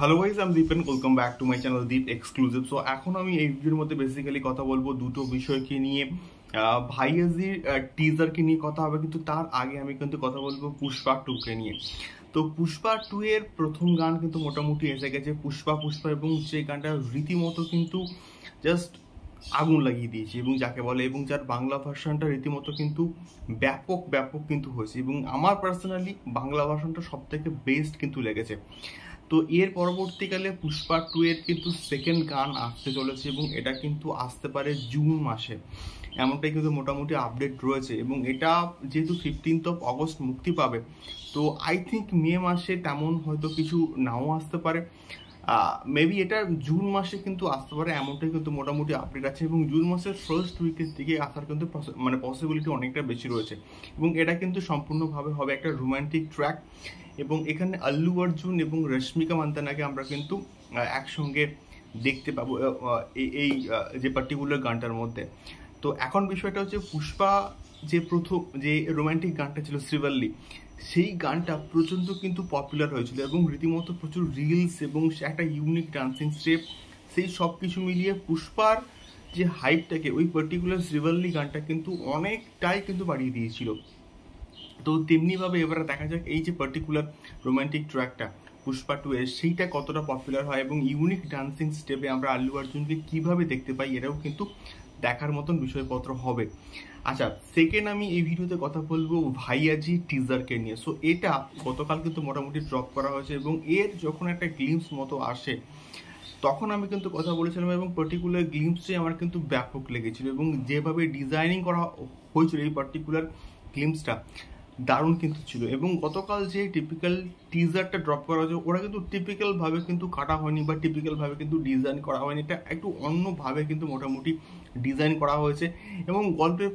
hello um আমি Dipen welcome back to my channel Deep exclusive so এখন আমি এই ভিডিওর মধ্যে বেসিক্যালি কথা বলবো দুটো বিষয়কে নিয়ে ভাইয়াজির টিজারকে নিয়ে কথা হবে কিন্তু তার আগে আমি কিন্তু কথা বলবো পুষ্পা টুকে নিয়ে তো পুষ্পা টু এর প্রথম গান কিন্তু মোটামুটি এসে গেছে পুষ্পা পুষ্পা এবং যে গানটা রীতিমতো কিন্তু জাস্ট আগুন লাগিয়ে দিয়েছে এবং যাকে বলে এবং যার বাংলা ভার্সনটা রীতিমতো কিন্তু ব্যাপক ব্যাপক কিন্তু হয়েছে এবং আমার পার্সোনালি বাংলা ভার্সনটা সব থেকে বেস্ট কিন্তু লেগেছে তো এর পরবর্তীকালে পুষ্পা টু এর কিন্তু সেকেন্ড গান আসতে চলেছে এবং এটা কিন্তু আসতে পারে জুন মাসে এমনটাই কিন্তু মোটামুটি আপডেট রয়েছে এবং এটা যেহেতু ফিফটিন্থ অফ অগস্ট মুক্তি পাবে তো আই থিঙ্ক মে মাসে তেমন হয়তো কিছু নাও আসতে পারে মেবি এটা জুন মাসে কিন্তু আসতে পারে এমনটাই কিন্তু মোটামুটি আপডেট আছে এবং জুন মাসের ফার্স্ট উইকের দিকে আসার কিন্তু মানে পসিবিলিটি অনেকটা বেশি রয়েছে এবং এটা কিন্তু সম্পূর্ণভাবে হবে একটা রোম্যান্টিক ট্র্যাক এবং এখানে আল্লু অর্জুন এবং রশ্মিকা মান্তানাকে আমরা কিন্তু একসঙ্গে দেখতে পাবো এই যে পার্টিকুলার গানটার মধ্যে তো এখন বিষয়টা হচ্ছে পুষ্পা যে প্রথম যে রোম্যান্টিক গানটা ছিল শ্রীবাল্লি সেই গানটা প্রচণ্ড কিন্তু পপুলার হয়েছিল এবং রীতিমতো প্রচুর রিলস এবং একটা ইউনিক ডান্সিং স্টেপ সেই সব কিছু মিলিয়ে পুষ্পার যে হাইপটাকে ওই পার্টিকুলার শ্রীবাল্লি গানটা কিন্তু অনেকটাই কিন্তু বাড়িয়ে দিয়েছিল তো তেমনিভাবে এবারে দেখা যাক এই যে পার্টিকুলার রোম্যান্টিক ট্র্যাকটা পুষ্পা টু এর সেইটা কতটা পপুলার হয় এবং ইউনিক ডান্সিং স্টেপে আমরা আল্লু অর্জুনকে কীভাবে দেখতে পাই এটাও কিন্তু দেখার মতন বিষয়পত্র হবে আচ্ছা সেকেন্ড আমি এই ভিডিওতে কথা বলবো ভাইয়াজি টিজারকে নিয়ে সো এটা গতকাল কিন্তু মোটামুটি ড্রপ করা হয়েছে এবং এর যখন একটা গ্লিমস মতো আসে তখন আমি কিন্তু কথা বলেছিলাম এবং পার্টিকুলার গ্লিমসটি আমার কিন্তু ব্যাপক লেগেছিল এবং যেভাবে ডিজাইনিং করা হয়েছিল এই পার্টিকুলার গ্লিমসটা দারুণ কিন্তু ছিল এবং গতকাল যে টিপিক্যাল টিজারটা ড্রপ করা হয়েছে ওরা কিন্তু টিপিক্যালভাবে কিন্তু কাটা হয়নি বা টিপিক্যালভাবে কিন্তু ডিজাইন করা হয়নি এটা একটু অন্যভাবে কিন্তু মোটামুটি ডিজাইন করা হয়েছে এবং গল্পের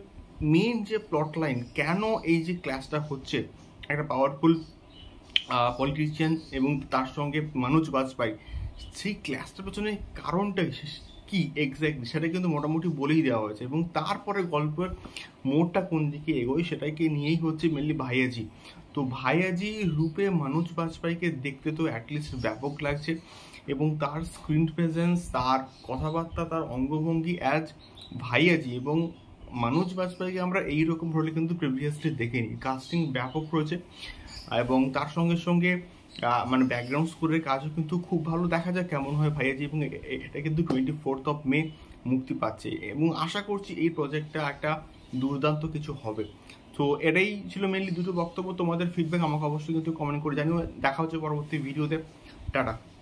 মেন যে প্লট লাইন কেন এই যে ক্লাসটা হচ্ছে একটা পাওয়ারফুল পলিটিশিয়ান এবং তার সঙ্গে মানুষ বাজপাই সেই ক্লাসটার পেছনে কারণটা কি এক্স্যাক্টলি সেটা কিন্তু মোটামুটি বলেই দেওয়া হয়েছে এবং তারপরে গল্পের মোড়টা কোন দিকে এগোয় সেটাকে নিয়েই হচ্ছে মেনলি ভাইয়াজি তো ভাইয়াজি রূপে মানুষ বাজপাইকে দেখতে তো অ্যাটলিস্ট ব্যাপক লাগছে এবং তার স্ক্রিন প্রেজেন্স তার কথাবার্তা তার অঙ্গভঙ্গি অ্যাজ ভাইয়াজি এবং মানুষ বাজপাইকে আমরা এইরকম রোলে কিন্তু প্রিভিয়াসলি দেখিনি কাস্টিং ব্যাপক রয়েছে এবং তার সঙ্গে সঙ্গে মানে ব্যাকগ্রাউন্ড স্কোরের কাজও কিন্তু খুব ভালো দেখা যায় কেমন হয় ভাইয়াজি এবং এটা কিন্তু টোয়েন্টি ফোর্থ অফ মে মুক্তি পাচ্ছে এবং আশা করছি এই প্রজেক্টটা একটা দুর্দান্ত কিছু হবে তো এটাই ছিল মেনলি দুটো বক্তব্য তোমাদের ফিডব্যাক আমাকে অবশ্যই কিন্তু কমেন্ট করে জানিও দেখা হচ্ছে পরবর্তী ভিডিওতে টাটা